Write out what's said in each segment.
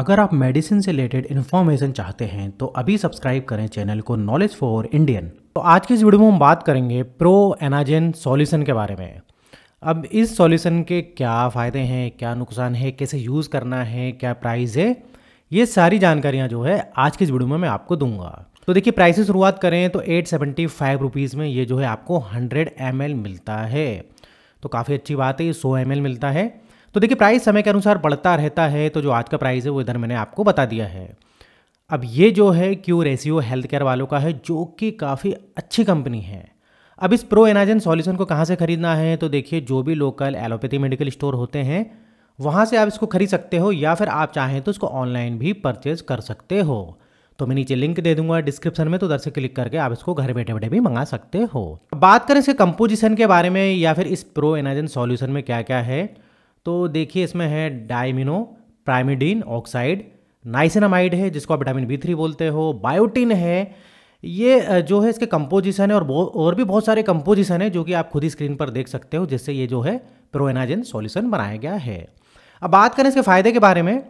अगर आप मेडिसिन से रिलेटेड इन्फॉर्मेशन चाहते हैं तो अभी सब्सक्राइब करें चैनल को नॉलेज फॉर इंडियन तो आज की इस वीडियो में हम बात करेंगे प्रो एनाजेन सॉल्यूशन के बारे में अब इस सॉल्यूशन के क्या फ़ायदे हैं क्या नुकसान है कैसे यूज़ करना है क्या प्राइस है ये सारी जानकारियाँ जो है आज की इस वीडियो में मैं आपको दूंगा तो देखिए प्राइस से शुरुआत करें तो एट सेवेंटी फाइव रुपीज़ में ये जो है आपको हंड्रेड एम मिलता है तो काफ़ी अच्छी बात है ये सौ एम मिलता है तो देखिए प्राइस समय के अनुसार बढ़ता रहता है तो जो आज का प्राइस है वो इधर मैंने आपको बता दिया है अब ये जो है क्यू रेसियो हेल्थ केयर वालों का है जो कि काफ़ी अच्छी कंपनी है अब इस प्रो एनाजन सॉल्यूशन को कहाँ से खरीदना है तो देखिए जो भी लोकल एलोपैथी मेडिकल स्टोर होते हैं वहाँ से आप इसको खरीद सकते हो या फिर आप चाहें तो इसको ऑनलाइन भी परचेज कर सकते हो तो मैं नीचे लिंक दे दूंगा डिस्क्रिप्शन में तो उधर से क्लिक करके आप इसको घर बैठे बैठे भी मंगा सकते हो बात करें इसके कंपोजिशन के बारे में या फिर इस प्रो एनाजन सॉल्यूशन में क्या क्या है तो देखिए इसमें है डायमिनो प्राइमिडीन ऑक्साइड नाइसिनामाइड है जिसको आप विटामिन बी थ्री बोलते हो बायोटिन है ये जो है इसके कंपोजिशन है और और भी बहुत सारे कंपोजिशन है जो कि आप खुद ही स्क्रीन पर देख सकते हो जिससे ये जो है प्रोएनाजन सॉल्यूशन बनाया गया है अब बात करें इसके फ़ायदे के बारे में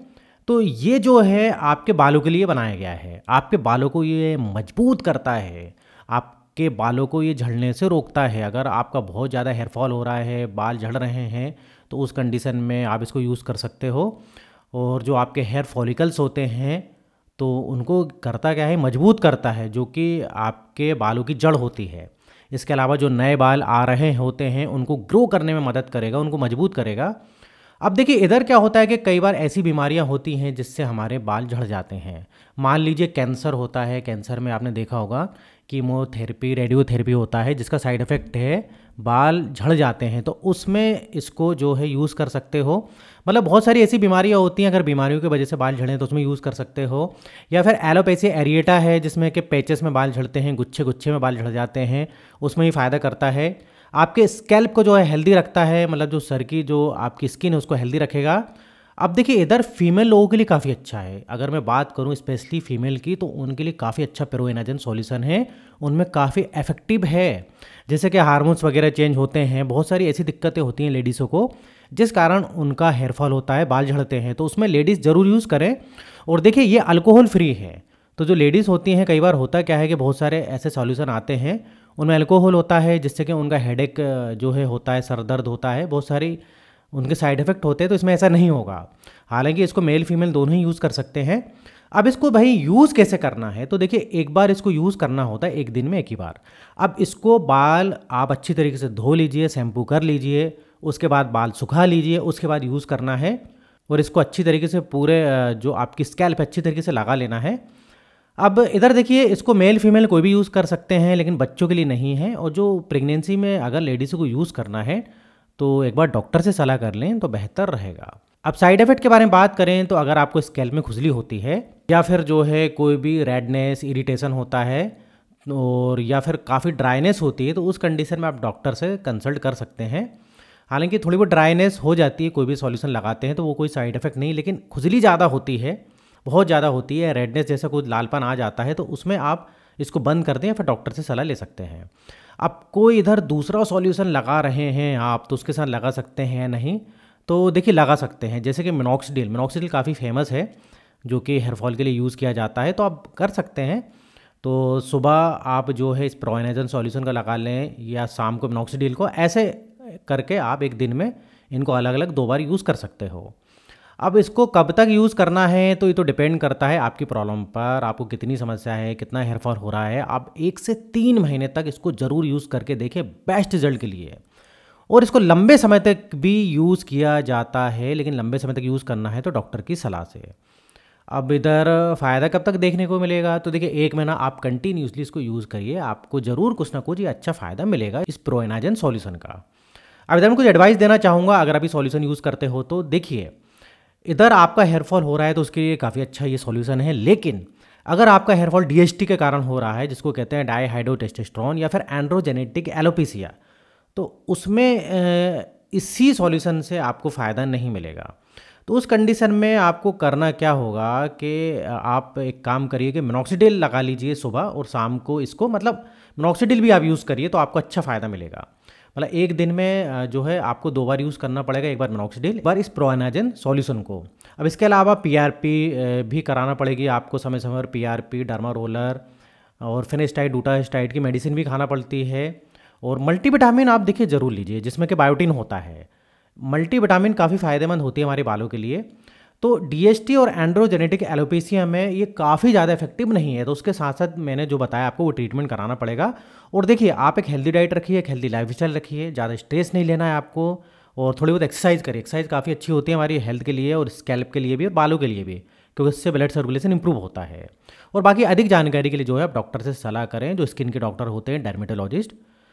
तो ये जो है आपके बालों के लिए बनाया गया है आपके बालों को ये मजबूत करता है आपके बालों को ये झड़ने से रोकता है अगर आपका बहुत ज़्यादा हेयरफॉल हो रहा है बाल झड़ रहे हैं तो उस कंडीशन में आप इसको यूज़ कर सकते हो और जो आपके हेयर फॉलिकल्स होते हैं तो उनको करता क्या है मजबूत करता है जो कि आपके बालों की जड़ होती है इसके अलावा जो नए बाल आ रहे होते हैं उनको ग्रो करने में मदद करेगा उनको मजबूत करेगा अब देखिए इधर क्या होता है कि कई बार ऐसी बीमारियां होती हैं जिससे हमारे बाल झड़ जाते हैं मान लीजिए कैंसर होता है कैंसर में आपने देखा होगा कीमोथेरेपी रेडियोथेरेपी होता है जिसका साइड इफ़ेक्ट है बाल झड़ जाते हैं तो उसमें इसको जो है यूज़ कर सकते हो मतलब बहुत सारी ऐसी बीमारियाँ होती हैं अगर बीमारियों की वजह से बाल झड़ें तो उसमें यूज़ कर सकते हो या फिर एलोपैथी एरिएटा है जिसमें कि पैचेस में बाल झड़ते हैं गुच्छे गुच्छे में बाल झड़ जाते हैं उसमें ही फ़ायदा करता है आपके स्कैल्प को जो है हेल्दी रखता है मतलब जो सर की जो आपकी स्किन है उसको हेल्दी रखेगा अब देखिए इधर फीमेल लोगों के लिए काफ़ी अच्छा है अगर मैं बात करूँ स्पेशली फीमेल की तो उनके लिए काफ़ी अच्छा पेरोइनाजन सॉल्यूशन है उनमें काफ़ी इफेक्टिव है जैसे कि हार्मोन्स वगैरह चेंज होते हैं बहुत सारी ऐसी दिक्कतें होती हैं लेडीज़ों को जिस कारण उनका हेयरफॉल होता है बाल झड़ते हैं तो उसमें लेडीज़ ज़रूर यूज़ करें और देखिए ये अल्कोहल फ्री है तो जो लेडीज़ होती हैं कई बार होता क्या है कि बहुत सारे ऐसे सॉल्यूशन आते हैं उनमें अल्कोहल होता है जिससे कि उनका हेडेक जो है होता है सर दर्द होता है बहुत सारी उनके साइड इफ़ेक्ट होते हैं तो इसमें ऐसा नहीं होगा हालांकि इसको मेल फीमेल दोनों ही यूज़ कर सकते हैं अब इसको भाई यूज़ कैसे करना है तो देखिए एक बार इसको यूज़ करना होता है एक दिन में एक ही बार अब इसको बाल आप अच्छी तरीके से धो लीजिए शैम्पू कर लीजिए उसके बाद बाल सुखा लीजिए उसके बाद यूज़ करना है और इसको अच्छी तरीके से पूरे जो आपकी स्कैल्प अच्छी तरीके से लगा लेना है अब इधर देखिए इसको मेल फीमेल कोई भी यूज़ कर सकते हैं लेकिन बच्चों के लिए नहीं है और जो प्रेगनेंसी में अगर लेडीज़ को यूज़ करना है तो एक बार डॉक्टर से सलाह कर लें तो बेहतर रहेगा अब साइड इफेक्ट के बारे में बात करें तो अगर आपको स्केल में खुजली होती है या फिर जो है कोई भी रेडनेस इरिटेशन होता है और या फिर काफ़ी ड्राइनेस होती है तो उस कंडीशन में आप डॉक्टर से कंसल्ट कर सकते हैं हालांकि थोड़ी बहुत ड्राइनेस हो जाती है कोई भी सॉल्यूशन लगाते हैं तो वो कोई साइड इफेक्ट नहीं लेकिन खुजली ज़्यादा होती है बहुत ज़्यादा होती है रेडनेस जैसा कुछ लालपन आ जाता है तो उसमें आप इसको बंद कर दें या फिर डॉक्टर से सलाह ले सकते हैं अब कोई इधर दूसरा सॉल्यूशन लगा रहे हैं आप तो उसके साथ लगा सकते हैं नहीं तो देखिए लगा सकते हैं जैसे कि मिनॉक्सडील मिनॉक्सडील काफ़ी फेमस है जो कि हेयरफॉल के लिए यूज़ किया जाता है तो आप कर सकते हैं तो सुबह आप जो है इस प्रोनाइजन सॉल्यूशन का लगा लें या शाम को मिनॉक्सीडील को ऐसे करके आप एक दिन में इनको अलग अलग दो बार यूज़ कर सकते हो अब इसको कब तक यूज़ करना है तो ये तो डिपेंड करता है आपकी प्रॉब्लम पर आपको कितनी समस्या है कितना हेयरफॉल हो रहा है आप एक से तीन महीने तक इसको ज़रूर यूज़ करके देखें बेस्ट रिजल्ट के लिए और इसको लंबे समय तक भी यूज़ किया जाता है लेकिन लंबे समय तक यूज़ करना है तो डॉक्टर की सलाह से अब इधर फ़ायदा कब तक देखने को मिलेगा तो देखिए एक महीना आप कंटिन्यूसली इसको यूज़ करिए आपको ज़रूर कुछ ना कुछ ये अच्छा फ़ायदा मिलेगा इस प्रोएनाजन सॉल्यूशन का अब इधर मैं कुछ एडवाइस देना चाहूँगा अगर आप ये सॉल्यूशन यूज़ करते हो तो देखिए इधर आपका हेयरफॉल हो रहा है तो उसके लिए काफ़ी अच्छा ये सॉल्यूशन है लेकिन अगर आपका हेयरफॉल डीएसटी के कारण हो रहा है जिसको कहते हैं डाईहाइड्रोटेस्टेस्ट्रॉन या फिर एंड्रोजेनेटिक एलोपीसिया तो उसमें इसी सॉल्यूशन से आपको फ़ायदा नहीं मिलेगा तो उस कंडीशन में आपको करना क्या होगा कि आप एक काम करिए कि मिनोक्सीडिल लगा लीजिए सुबह और शाम को इसको मतलब मिनोक्सीडिल भी आप यूज़ करिए तो आपको अच्छा फ़ायदा मिलेगा मतलब एक दिन में जो है आपको दो बार यूज़ करना पड़ेगा एक बार मनोक्सीडिल एक बार इस प्रोनाजन सॉल्यूशन को अब इसके अलावा पीआरपी भी कराना पड़ेगी आपको समय समय पर पीआरपी डर्मा रोलर और फिनेस्टाइड डूटास्टाइड की मेडिसिन भी खाना पड़ती है और मल्टीविटामिन आप देखिए ज़रूर लीजिए जिसमें कि बायोटिन होता है मल्टीविटामिन काफ़ी फ़ायदेमंद होती है हमारे बालों के लिए तो डीएसटी और एंड्रोजेनेटिक एलोपेसिया में ये काफ़ी ज़्यादा इफेक्टिव नहीं है तो उसके साथ साथ मैंने जो बताया आपको वो ट्रीटमेंट कराना पड़ेगा और देखिए आप एक हेल्दी डाइट रखिए एक हेल्दी लाइफ स्टाइल रखिए ज़्यादा स्ट्रेस नहीं लेना है आपको और थोड़ी बहुत एक्सरसाइज करिए एक्सरसाइज काफ़ी अच्छी होती है हमारी हेल्थ के लिए और स्कैल्प के लिए भी और बालों के लिए भी क्योंकि इससे ब्लड सर्कुलेशन इंप्रूव होता है और बाकी अधिक जानकारी के लिए जो है आप डॉक्टर से सलाह करें जो स्किन के डॉक्टर होते हैं डर्मेटोलॉजिस्ट